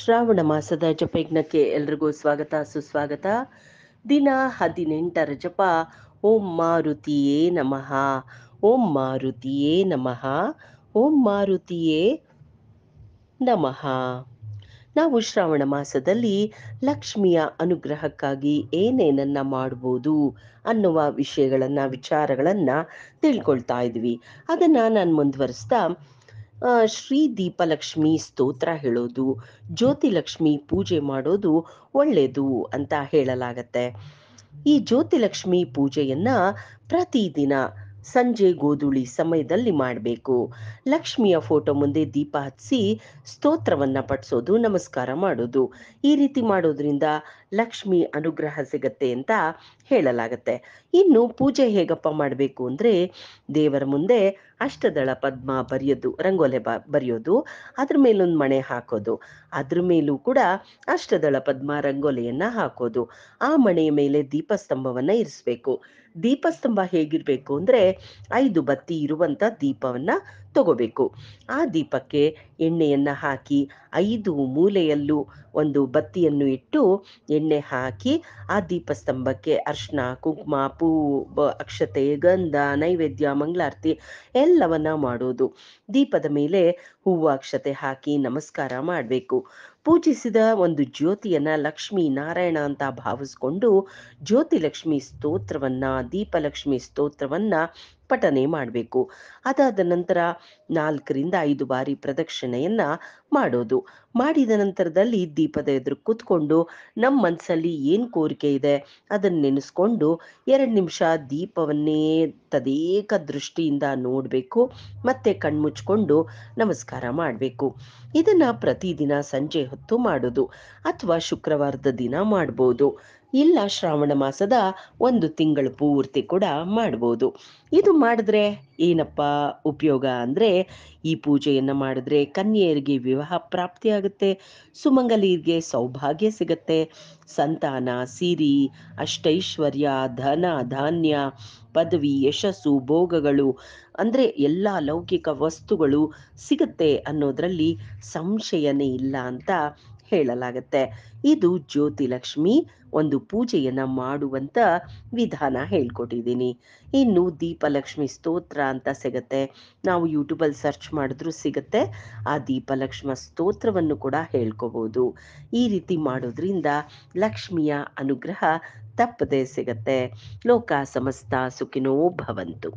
ಶ್ರಾವಣ ಮಾಸದ ಜಪಯಜ್ಞಕ್ಕೆ ಎಲ್ರಿಗೂ ಸ್ವಾಗತ ಸುಸ್ವಾಗತ ದಿನ ಹದಿನೆಂಟರ ಜಪ ಓಂ ಮಾರುತಿಯೇ ನಮಃ ಓಂ ಮಾರುತಿಯೇ ನಮಃ ಓಂ ಮಾರುತಿಯೇ ನಮಃ ನಾವು ಶ್ರಾವಣ ಮಾಸದಲ್ಲಿ ಲಕ್ಷ್ಮಿಯ ಅನುಗ್ರಹಕ್ಕಾಗಿ ಏನೇನನ್ನ ಮಾಡ್ಬೋದು ಅನ್ನುವ ವಿಷಯಗಳನ್ನು ವಿಚಾರಗಳನ್ನು ತಿಳ್ಕೊಳ್ತಾ ಇದ್ವಿ ಅದನ್ನು ನಾನು ಮುಂದುವರಿಸ್ತಾ ಶ್ರೀ ದೀಪಲಕ್ಷ್ಮಿ ಸ್ತೋತ್ರ ಹೇಳೋದು ಜ್ಯೋತಿಲಕ್ಷ್ಮಿ ಪೂಜೆ ಮಾಡೋದು ಒಳ್ಳೆಯದು ಅಂತ ಹೇಳಲಾಗತ್ತೆ ಈ ಜ್ಯೋತಿಲಕ್ಷ್ಮಿ ಪೂಜೆಯನ್ನ ಪ್ರತಿದಿನ ಸಂಜೆ ಗೋಧುಳಿ ಸಮಯದಲ್ಲಿ ಮಾಡಬೇಕು ಲಕ್ಷ್ಮಿಯ ಫೋಟೋ ಮುಂದೆ ದೀಪ ಹಚ್ಚಿ ಸ್ತೋತ್ರವನ್ನ ಪಠಿಸೋದು ನಮಸ್ಕಾರ ಮಾಡೋದು ಈ ರೀತಿ ಮಾಡೋದ್ರಿಂದ ಲಕ್ಷ್ಮಿ ಅನುಗ್ರಹ ಸಿಗತ್ತೆ ಅಂತ ಹೇಳಲಾಗತ್ತೆ ಇನ್ನು ಪೂಜೆ ಹೇಗಪ್ಪ ಮಾಡಬೇಕು ಅಂದರೆ ದೇವರ ಮುಂದೆ ಅಷ್ಟದಳ ಪದ್ಮ ಬರೆಯೋದು ರಂಗೋಲೆ ಬ ಬರೆಯೋದು ಅದ್ರ ಮೇಲೊಂದು ಮಣೆ ಹಾಕೋದು ಅದ್ರ ಮೇಲೂ ಕೂಡ ಅಷ್ಟದಳ ಪದ್ಮ ರಂಗೋಲೆಯನ್ನು ಹಾಕೋದು ಆ ಮಣೆಯ ಮೇಲೆ ದೀಪಸ್ತಂಭವನ್ನ ಇರಿಸ್ಬೇಕು ದೀಪಸ್ತಂಭ ಹೇಗಿರಬೇಕು ಅಂದರೆ ಐದು ಬತ್ತಿ ಇರುವಂಥ ದೀಪವನ್ನು ತಗೋಬೇಕು ಆ ದೀಪಕ್ಕೆ ಎಣ್ಣೆಯನ್ನು ಹಾಕಿ ಐದು ಮೂಲೆಯಲ್ಲೂ ಒಂದು ಬತ್ತಿಯನ್ನು ಇಟ್ಟು ಎಣ್ಣೆ ಹಾಕಿ ಆ ದೀಪಸ್ತಂಭಕ್ಕೆ ಅರ್ಶನ ಕುಂಕುಮ ಬ ಅಕ್ಷತೆ ಗಂಧ ನೈವೇದ್ಯ ಮಂಗಳಾರತಿ ಎಲ್ಲವನ್ನ ಮಾಡೋದು ದೀಪದ ಮೇಲೆ ಹೂವು ಅಕ್ಷತೆ ಹಾಕಿ ನಮಸ್ಕಾರ ಮಾಡಬೇಕು ಪೂಜಿಸಿದ ಒಂದು ಜ್ಯೋತಿಯನ್ನ ಲಕ್ಷ್ಮೀ ನಾರಾಯಣ ಅಂತ ಭಾವಿಸ್ಕೊಂಡು ಜ್ಯೋತಿ ಲಕ್ಷ್ಮಿ ಸ್ತೋತ್ರವನ್ನ ದೀಪಲಕ್ಷ್ಮಿ ಸ್ತೋತ್ರವನ್ನ ಪಠನೆ ಮಾಡಬೇಕು ಅದಾದ ನಂತರ ನಾಲ್ಕರಿಂದ ಐದು ಬಾರಿ ಪ್ರದಕ್ಷಿಣೆಯನ್ನು ಮಾಡೋದು ಮಾಡಿದ ನಂತರದಲ್ಲಿ ದೀಪದ ಎದುರು ಕೂತ್ಕೊಂಡು ನಮ್ಮ ಮನಸ್ಸಲ್ಲಿ ಏನು ಕೋರಿಕೆ ಇದೆ ಅದನ್ನು ನೆನೆಸ್ಕೊಂಡು ಎರಡು ನಿಮಿಷ ದೀಪವನ್ನೇ ತದೇಕ ದೃಷ್ಟಿಯಿಂದ ನೋಡಬೇಕು ಮತ್ತೆ ಕಣ್ಮುಚ್ಕೊಂಡು ನಮಸ್ಕಾರ ಮಾಡಬೇಕು ಇದನ್ನು ಪ್ರತಿದಿನ ಸಂಜೆ ಹೊತ್ತು ಮಾಡೋದು ಅಥವಾ ಶುಕ್ರವಾರದ ದಿನ ಮಾಡ್ಬೋದು ಇಲ್ಲ ಶ್ರಾವಣ ಮಾಸದ ಒಂದು ತಿಂಗಳು ಪೂರ್ತಿ ಕೂಡ ಮಾಡ್ಬೋದು ಇದು ಮಾಡಿದ್ರೆ ಏನಪ್ಪ ಉಪಯೋಗ ಅಂದರೆ ಈ ಪೂಜೆಯನ್ನು ಮಾಡಿದ್ರೆ ಕನ್ಯೆಯರಿಗೆ ವಿವಾಹ ಪ್ರಾಪ್ತಿಯಾಗುತ್ತೆ ಸುಮಂಗಲಿಗೆ ಸೌಭಾಗ್ಯ ಸಿಗುತ್ತೆ ಸಂತಾನ ಸಿರಿ ಅಷ್ಟೈಶ್ವರ್ಯ ಧನ ಧಾನ್ಯ ಪದವಿ ಯಶಸ್ಸು ಭೋಗಗಳು ಅಂದರೆ ಎಲ್ಲ ಲೌಕಿಕ ವಸ್ತುಗಳು ಸಿಗುತ್ತೆ ಅನ್ನೋದರಲ್ಲಿ ಸಂಶಯನೇ ಇಲ್ಲ ಅಂತ ಹೇಳಲಾಗತ್ತೆ ಇದು ಜ್ಯೋತಿ ಲಕ್ಷ್ಮಿ ಒಂದು ಪೂಜೆಯನ್ನ ಮಾಡುವಂತ ವಿಧಾನ ಹೇಳ್ಕೊಟ್ಟಿದ್ದೀನಿ ಇನ್ನು ದೀಪಲಕ್ಷ್ಮಿ ಸ್ತೋತ್ರ ಅಂತ ಸಿಗತ್ತೆ ನಾವು ಅಲ್ಲಿ ಸರ್ಚ್ ಮಾಡಿದ್ರು ಸಿಗತ್ತೆ ಆ ದೀಪಲಕ್ಷ್ಮ ಸ್ತೋತ್ರವನ್ನು ಕೂಡ ಹೇಳ್ಕೋಬಹುದು ಈ ರೀತಿ ಮಾಡೋದ್ರಿಂದ ಲಕ್ಷ್ಮಿಯ ಅನುಗ್ರಹ ತಪ್ಪದೆ ಸಿಗತ್ತೆ ಲೋಕ ಸಮಸ್ತ ಸುಖಿನೋ ಭವಂತು